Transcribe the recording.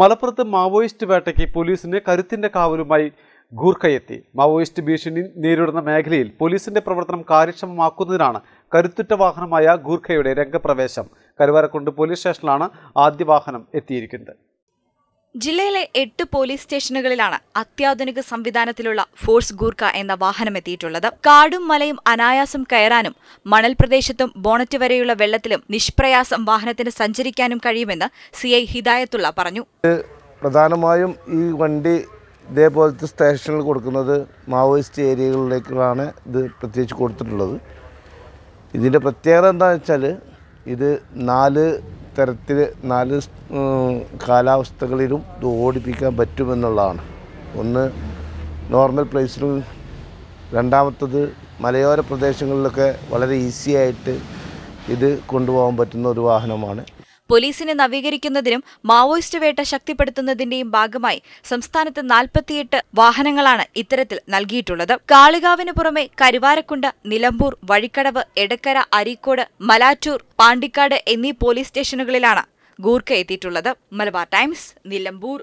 മലപ്പുറത്ത് മാവോയിസ്റ്റ് വേട്ടയ്ക്ക് പോലീസിന് കരുത്തിന്റെ കാവലുമായി ഗൂർഖയെത്തി മാവോയിസ്റ്റ് ഭീഷണി നേരിടുന്ന മേഖലയിൽ പോലീസിന്റെ പ്രവർത്തനം കാര്യക്ഷമമാക്കുന്നതിനാണ് കരുത്തുറ്റ വാഹനമായ ഗൂർഖയുടെ രംഗപ്രവേശം കരുവാരക്കുണ്ട് പോലീസ് സ്റ്റേഷനിലാണ് ആദ്യ വാഹനം എത്തിയിരിക്കുന്നത് ജില്ലയിലെ എട്ട് പോലീസ് സ്റ്റേഷനുകളിലാണ് അത്യാധുനിക സംവിധാനത്തിലുള്ള ഫോഴ്സ് ഗൂർഖ എന്ന വാഹനം എത്തിയിട്ടുള്ളത് കാടും മലയും അനായാസം കയറാനും മണൽ പ്രദേശത്തും ബോണറ്റ് വരെയുള്ള വെള്ളത്തിലും നിഷ്പ്രയാസം വാഹനത്തിന് സഞ്ചരിക്കാനും കഴിയുമെന്ന് സി ഐ ഹിദായത്തുള്ള പറഞ്ഞു പ്രധാനമായും ഈ വണ്ടി ഇതേപോലത്തെ സ്റ്റേഷനിൽ കൊടുക്കുന്നത് മാവോയിസ്റ്റ് ഏരിയകളിലേക്കാണ് ഇത് പ്രത്യേകിച്ച് കൊടുത്തിട്ടുള്ളത് ഇതിൻ്റെ പ്രത്യേകത എന്താണെന്ന് വെച്ചാൽ ഇത് നാല് തരത്തിൽ നാല് കാലാവസ്ഥകളിലും ഇത് ഓടിപ്പിക്കാൻ പറ്റുമെന്നുള്ളതാണ് ഒന്ന് നോർമൽ പ്ലേസിലും രണ്ടാമത്തത് മലയോര പ്രദേശങ്ങളിലൊക്കെ വളരെ ഈസിയായിട്ട് ഇത് കൊണ്ടുപോകാൻ പറ്റുന്ന ഒരു വാഹനമാണ് പോലീസിനെ നവീകരിക്കുന്നതിനും മാവോയിസ്റ്റ് വേട്ട ശക്തിപ്പെടുത്തുന്നതിന്റെയും ഭാഗമായി സംസ്ഥാനത്ത് നാൽപ്പത്തിയെട്ട് വാഹനങ്ങളാണ് ഇത്തരത്തിൽ നൽകിയിട്ടുള്ളത് കാളികാവിന് പുറമെ കരുവാരക്കുണ്ട് നിലമ്പൂർ വഴിക്കടവ് എടക്കര അരീക്കോട് മലാറ്റൂർ പാണ്ടിക്കാട് എന്നീ പോലീസ് സ്റ്റേഷനുകളിലാണ് ഗൂർഖ എത്തിയിട്ടുള്ളത് മലബാർ ടൈംസ് നിലമ്പൂർ